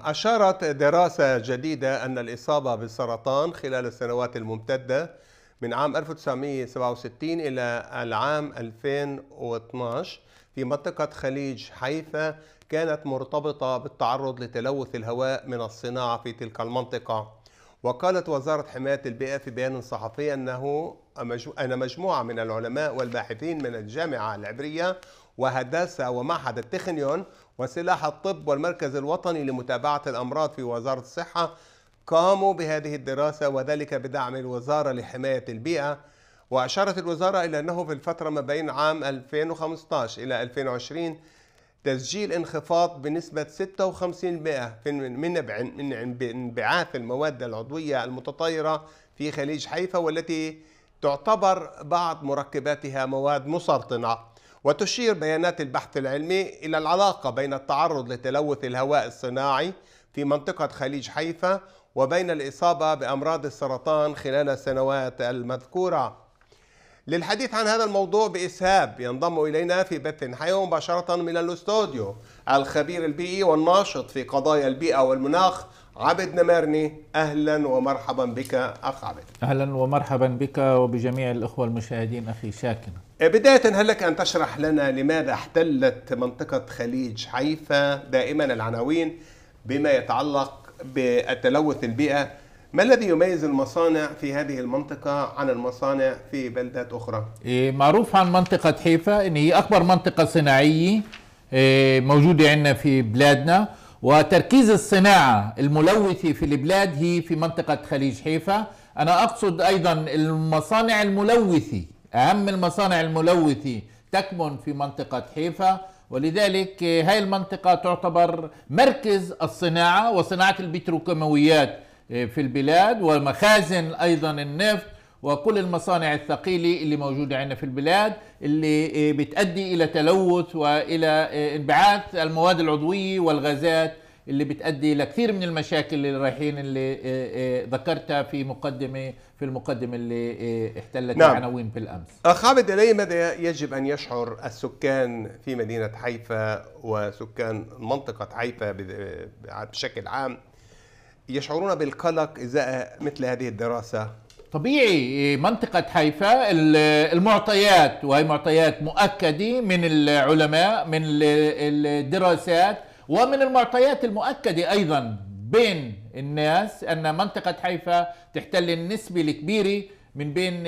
أشارت دراسة جديدة أن الإصابة بالسرطان خلال السنوات الممتدة من عام 1967 إلى العام 2012 في منطقة خليج حيفا كانت مرتبطة بالتعرض لتلوث الهواء من الصناعة في تلك المنطقة وقالت وزارة حماية البيئة في بيان صحفي أنه أن مجموعة من العلماء والباحثين من الجامعة العبرية وهداسة ومعهد التخنيون وسلاح الطب والمركز الوطني لمتابعة الأمراض في وزارة الصحة قاموا بهذه الدراسة وذلك بدعم الوزارة لحماية البيئة وأشارت الوزارة إلى أنه في الفترة ما بين عام 2015 إلى 2020 تسجيل انخفاض بنسبة 56% من انبعاث المواد العضوية المتطايرة في خليج حيفا والتي تعتبر بعض مركباتها مواد مسرطنة وتشير بيانات البحث العلمي إلى العلاقة بين التعرض لتلوث الهواء الصناعي في منطقة خليج حيفا وبين الإصابة بأمراض السرطان خلال السنوات المذكورة للحديث عن هذا الموضوع بإسهاب ينضم إلينا في بث حي مباشرة من الاستوديو الخبير البيئي والناشط في قضايا البيئة والمناخ عبد نمرني أهلا ومرحبا بك أخ عبد أهلا ومرحبا بك وبجميع الأخوة المشاهدين أخي شاكر آه، بداية هل لك أن تشرح لنا لماذا احتلت منطقة خليج حيفا دائما العناوين بما يتعلق بالتلوث البيئة ما الذي يميز المصانع في هذه المنطقة عن المصانع في بلدات أخرى؟ إيه، معروف عن منطقة حيفا أن هي أكبر منطقة صناعية إيه، موجودة عندنا في بلادنا وتركيز الصناعة الملوثة في البلاد هي في منطقة خليج حيفا أنا أقصد أيضا المصانع الملوثة أهم المصانع الملوثة تكمن في منطقة حيفا ولذلك هاي المنطقة تعتبر مركز الصناعة وصناعة البتروكيماويات آه، في البلاد ومخازن أيضا النفط وكل المصانع الثقيلة اللي موجودة عندنا في البلاد اللي آه، بتأدي إلى تلوث وإلى آه، انبعاث المواد العضوية والغازات اللي بتؤدي الى كثير من المشاكل اللي رايحين اللي آه، آه، ذكرتها في مقدمه في المقدمه اللي آه، احتلت نعم. العناوين بالامس. اخ عبد الي ماذا يجب ان يشعر السكان في مدينه حيفا وسكان منطقه حيفا بشكل عام يشعرون بالقلق ازاء مثل هذه الدراسه طبيعي منطقة حيفا المعطيات وهي معطيات مؤكدة من العلماء من الدراسات ومن المعطيات المؤكدة أيضا بين الناس أن منطقة حيفا تحتل النسبة الكبيرة من بين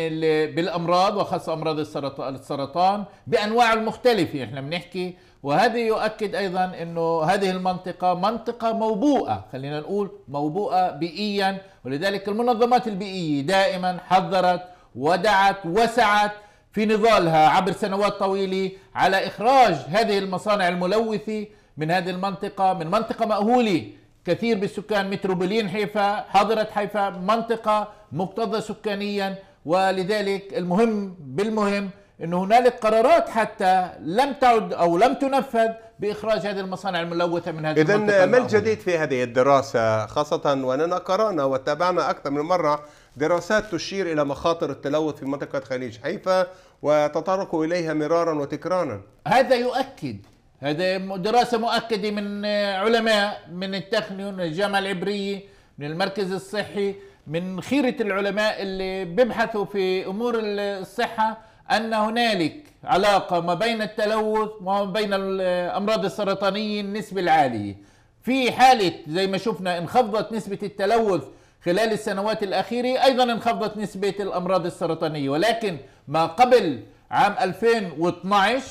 بالامراض وخاصه امراض السرطان بانواع المختلفه احنا بنحكي وهذا يؤكد ايضا انه هذه المنطقه منطقه موبوءه خلينا نقول موبوءه بيئيا ولذلك المنظمات البيئيه دائما حذرت ودعت وسعت في نضالها عبر سنوات طويله على اخراج هذه المصانع الملوثه من هذه المنطقة من منطقة مأهولة كثير بالسكان متروبولين حيفا حاضرة حيفا منطقة مكتظة سكانيا ولذلك المهم بالمهم أن هنالك قرارات حتى لم تعد أو لم تنفذ بإخراج هذه المصانع الملوثة من هذه إذن المنطقة ما الجديد في هذه الدراسة خاصة وأننا قرأنا وتابعنا أكثر من مرة دراسات تشير إلى مخاطر التلوث في منطقة خليج حيفا وتطرق إليها مرارا وتكرارا هذا يؤكد هذا دراسة مؤكدة من آه، علماء من التخنيون الجامعة العبرية من المركز الصحي من خيرة العلماء اللي بيبحثوا في أمور الصحة أن هنالك علاقة ما بين التلوث وما بين الأمراض آه، السرطانية النسبة العالية في حالة زي ما شفنا انخفضت نسبة التلوث خلال السنوات الأخيرة أيضا انخفضت نسبة الأمراض السرطانية ولكن ما قبل عام 2012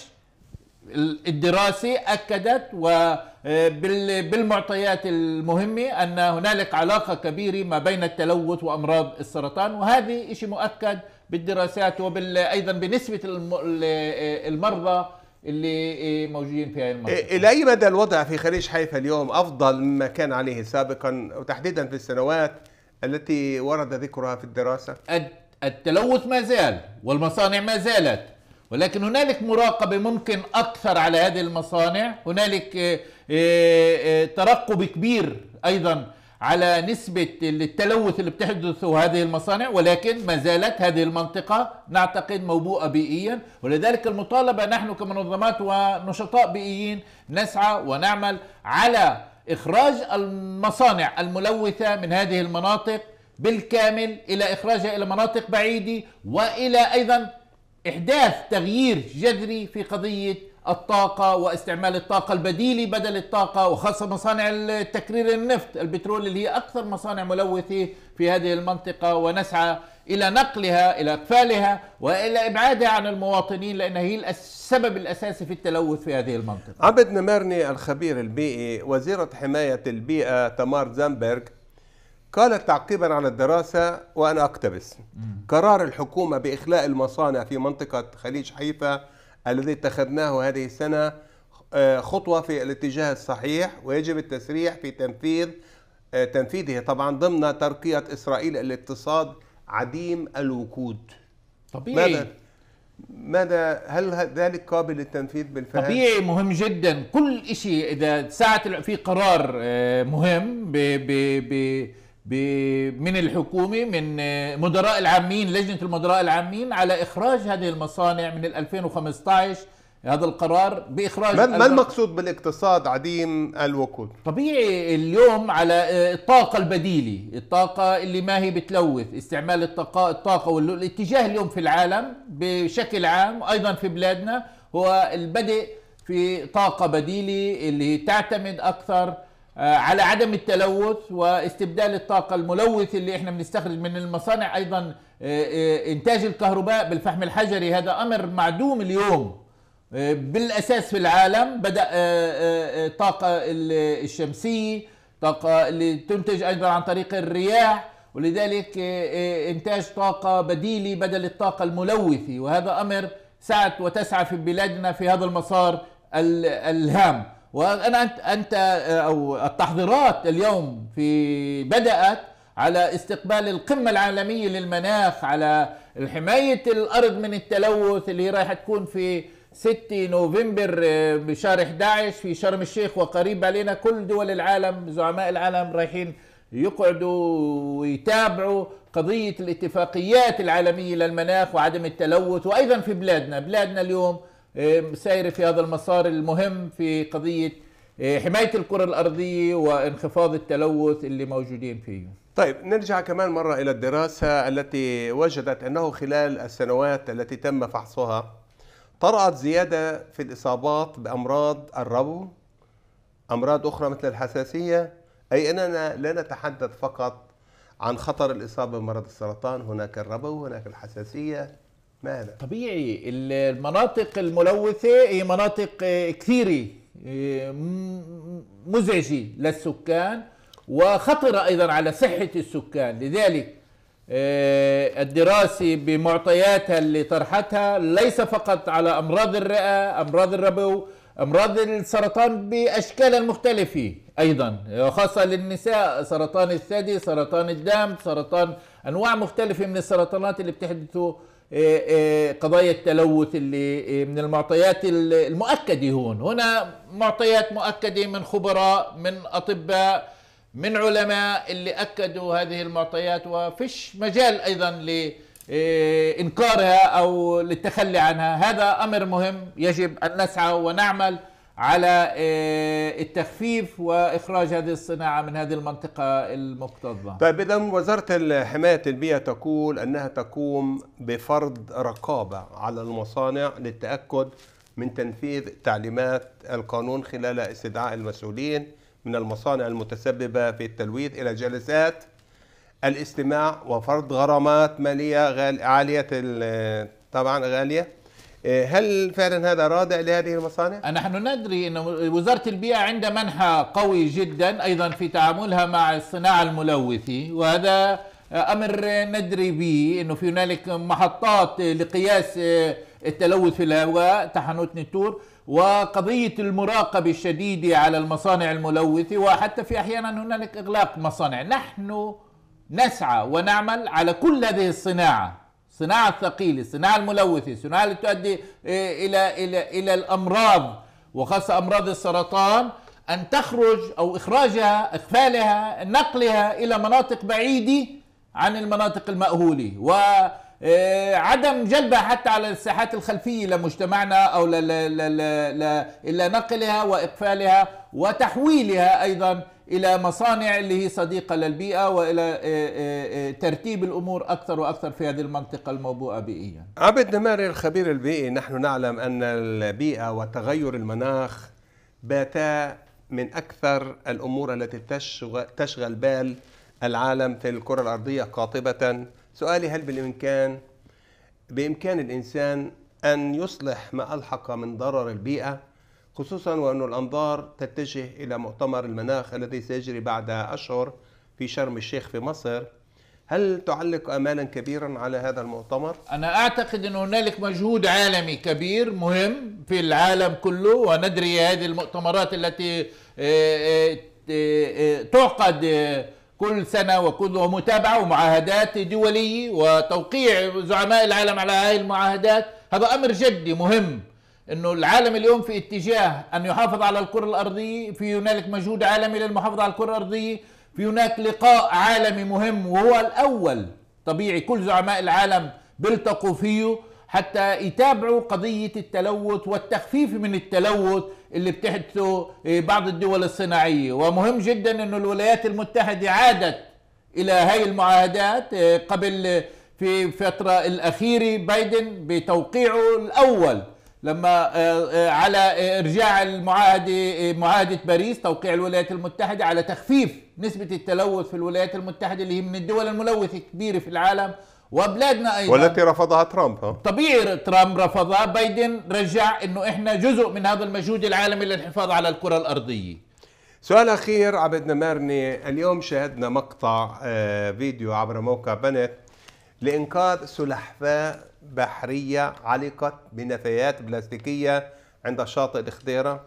الدراسة أكدت وبالمعطيات آه، المهمة أن هنالك علاقة كبيرة ما بين التلوث وأمراض السرطان وهذه شيء مؤكد بالدراسات وأيضا بنسبة آه، المرضى اللي آه، موجودين في هذه المنطقة إيه، إلى أي مدى الوضع في خليج حيفا اليوم أفضل مما كان عليه سابقا وتحديدا في السنوات التي ورد ذكرها في الدراسة؟ التلوث ما زال والمصانع ما زالت ولكن هنالك مراقبه ممكن اكثر على هذه المصانع هنالك آه، آه، آه، ترقب كبير ايضا على نسبة التلوث اللي بتحدثه هذه المصانع ولكن ما زالت هذه المنطقة نعتقد موبوءة بيئيا ولذلك المطالبة نحن كمنظمات ونشطاء بيئيين نسعى ونعمل على إخراج المصانع الملوثة من هذه المناطق بالكامل إلى إخراجها إلى مناطق بعيدة وإلى أيضا احداث تغيير جذري في قضيه الطاقه واستعمال الطاقه البديله بدل الطاقه وخاصه مصانع التكرير النفط البترول اللي هي اكثر مصانع ملوثه في هذه المنطقه ونسعى الى نقلها الى اقفالها والى ابعادها عن المواطنين لانها هي السبب الاساسي في التلوث في هذه المنطقه. عبد نمرني الخبير البيئي وزيره حمايه البيئه تمار زامبرغ قال تعقيبا على الدراسة وأنا أقتبس قرار الحكومة بإخلاء المصانع في منطقة خليج حيفا الذي اتخذناه هذه السنة آه، خطوة في الاتجاه الصحيح ويجب التسريع في تنفيذ آه، تنفيذه طبعا ضمن ترقية إسرائيل الاقتصاد عديم الوقود طبيعي ماذا ماذا هل ذلك قابل للتنفيذ بالفعل؟ طبيعي مهم جدا كل شيء اذا ساعه في قرار آه، مهم ب ب ب من الحكومه من آه، مدراء العامين لجنه المدراء العامين على اخراج هذه المصانع من 2015 هذا القرار باخراج ما المقصود بالاقتصاد عديم الوقود؟ طبيعي اليوم على آه، الطاقه البديله، الطاقه اللي ما هي بتلوث، استعمال الطاقه الطاقه والاتجاه اليوم في العالم بشكل عام وايضا في بلادنا هو البدء في طاقه بديله اللي تعتمد اكثر آه، على عدم التلوث واستبدال الطاقة الملوث اللي احنا بنستخرج من المصانع ايضا آه، آه، انتاج الكهرباء بالفحم الحجري هذا امر معدوم اليوم بالاساس في العالم بدا الطاقه الشمسيه طاقه اللي تنتج ايضا عن طريق الرياح ولذلك انتاج طاقه بديله بدل الطاقه الملوثه وهذا امر سعت وتسعى في بلادنا في هذا المسار الهام وانا انت, انت آه، او التحضيرات اليوم في بدات على استقبال القمه العالميه للمناخ على حمايه الارض من التلوث اللي رايحه تكون في 6 نوفمبر آه، بشهر 11 في شرم الشيخ وقريب علينا كل دول العالم زعماء العالم رايحين يقعدوا ويتابعوا قضية الاتفاقيات العالمية للمناخ وعدم التلوث وأيضا في بلادنا بلادنا اليوم إيه، سايره في هذا المسار المهم في قضيه إيه، حمايه الكره الارضيه وانخفاض التلوث اللي موجودين فيه. طيب نرجع كمان مرة إلى الدراسة التي وجدت أنه خلال السنوات التي تم فحصها طرأت زيادة في الإصابات بأمراض الربو أمراض أخرى مثل الحساسية أي أننا لا نتحدث فقط عن خطر الإصابة بمرض السرطان هناك الربو هناك الحساسية معنا طبيعي المناطق الملوثه هي مناطق آه، كثيره آه، مزعجه للسكان وخطره ايضا على صحه السكان لذلك آه، الدراسه بمعطياتها اللي طرحتها ليس فقط على امراض الرئه امراض الربو امراض السرطان باشكالها المختلفه ايضا خاصه للنساء سرطان الثدي سرطان الدم سرطان انواع مختلفه من السرطانات اللي بتحدثه إيه، إيه، قضايا التلوث اللي إيه، من المعطيات المؤكده هون هنا معطيات مؤكده من خبراء من اطباء من علماء اللي اكدوا هذه المعطيات وفيش مجال ايضا لانكارها او للتخلي عنها هذا امر مهم يجب ان نسعى ونعمل على آه، التخفيف واخراج هذه الصناعه من هذه المنطقه المكتظه. طيب اذا وزاره حمايه البيئه تقول انها تقوم بفرض رقابه على المصانع للتاكد من تنفيذ تعليمات القانون خلال استدعاء المسؤولين من المصانع المتسببه في التلويث الى جلسات الاستماع وفرض غرامات ماليه غال... عاليه طبعا غاليه إيه، هل فعلا هذا رادع لهذه المصانع؟ نحن ندري أن وزارة البيئة عندها منحى قوي جدا أيضا في تعاملها مع الصناعة الملوثة وهذا أمر ندري به أنه في هنالك محطات لقياس إيه، التلوث في الهواء تحنوت نتور وقضية المراقبة الشديدة على المصانع الملوثة وحتى في أحيانا هنالك إغلاق مصانع نحن نسعى ونعمل على كل هذه الصناعة الصناعة الثقيلة الصناعة الملوثة الصناعة اللي تؤدي آه، إلى, إلى, إلى الأمراض وخاصة أمراض السرطان أن تخرج أو إخراجها إقفالها نقلها إلى مناطق بعيدة عن المناطق المأهولة وعدم آه، جلبها حتى على الساحات الخلفية لمجتمعنا أو ل ل إلا نقلها وإقفالها وتحويلها أيضا الى مصانع اللي هي صديقه للبيئه والى آه، آه، آه، ترتيب الامور اكثر واكثر في هذه المنطقه الموبوءه بيئيا. عبد نماري الخبير البيئي نحن نعلم ان البيئه وتغير المناخ باتا من اكثر الامور التي تشغل بال العالم في الكره الارضيه قاطبه. سؤالي هل بالامكان بامكان الانسان ان يصلح ما الحق من ضرر البيئه خصوصا وأن الأنظار تتجه إلى مؤتمر المناخ الذي سيجري بعد أشهر في شرم الشيخ في مصر هل تعلق امالا كبيرا على هذا المؤتمر؟ انا اعتقد ان هنالك مجهود عالمي كبير مهم في العالم كله وندري هذه المؤتمرات التي آه، آه، آه، تعقد كل سنه وكل متابعه ومعاهدات دوليه وتوقيع زعماء العالم على هذه المعاهدات هذا امر جدي مهم انه العالم اليوم في اتجاه ان يحافظ على الكره الارضيه في هنالك مجهود عالمي للمحافظه على الكره الارضيه في هناك لقاء عالمي مهم وهو الاول طبيعي كل زعماء العالم بيلتقوا فيه حتى يتابعوا قضية التلوث والتخفيف من التلوث اللي بتحدثه إيه، بعض الدول الصناعية ومهم جدا أن الولايات المتحدة عادت إلى هاي المعاهدات إيه، قبل في فترة الأخيرة بايدن بتوقيعه الأول لما آه، آه، على آه، ارجاع المعاهده معاهده باريس توقيع الولايات المتحده على تخفيف نسبه التلوث في الولايات المتحده اللي هي من الدول الملوثه الكبيره في العالم وبلادنا ايضا والتي رفضها ترامب ها؟ طبيعي ترامب رفضها بايدن رجع انه احنا جزء من هذا المجهود العالمي للحفاظ على الكره الارضيه سؤال اخير عبد نمرني اليوم شاهدنا مقطع فيديو عبر موقع بنت لانقاذ سلحفاه بحرية علقت بنفايات بلاستيكية عند شاطئ الخضيرة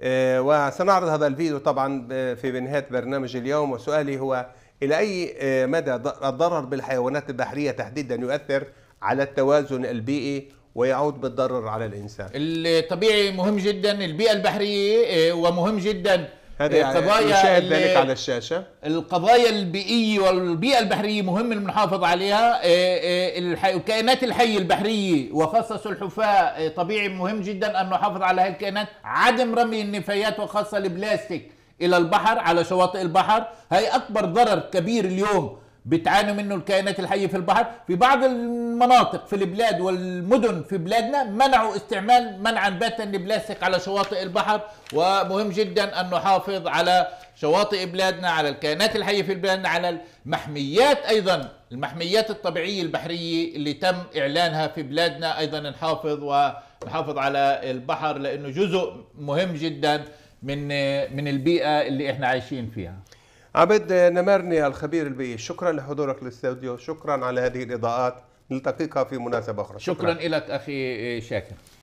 آه، وسنعرض هذا الفيديو طبعا في نهاية برنامج اليوم وسؤالي هو إلى أي آه، مدى الضرر بالحيوانات البحرية تحديدا يؤثر على التوازن البيئي ويعود بالضرر على الإنسان الطبيعي مهم جدا البيئة البحرية آه، ومهم جدا هذا يعني القضايا نشاهد ذلك على الشاشه القضايا البيئيه والبيئه البحريه مهم المحافظ عليها إيه، إيه، الكائنات الحيه البحريه وخاصه سلحفاه إيه، طبيعي مهم جدا ان نحافظ على هذه الكائنات عدم رمي النفايات وخاصه البلاستيك الى البحر على شواطئ البحر هي اكبر ضرر كبير اليوم بتعاني منه الكائنات الحيه في البحر في بعض المناطق في البلاد والمدن في بلادنا منعوا استعمال منعا باتا لبلاستيك على شواطئ البحر ومهم جدا ان نحافظ على شواطئ بلادنا على الكائنات الحيه في بلادنا على المحميات ايضا المحميات الطبيعيه البحريه اللي تم اعلانها في بلادنا ايضا نحافظ ونحافظ على البحر لانه جزء مهم جدا من من البيئه اللي احنا عايشين فيها عبد نمرني الخبير البيئي شكرا لحضورك للاستوديو شكرا على هذه الاضاءات نلتقيك في مناسبه اخرى شكرا, شكرا لك اخي شاكر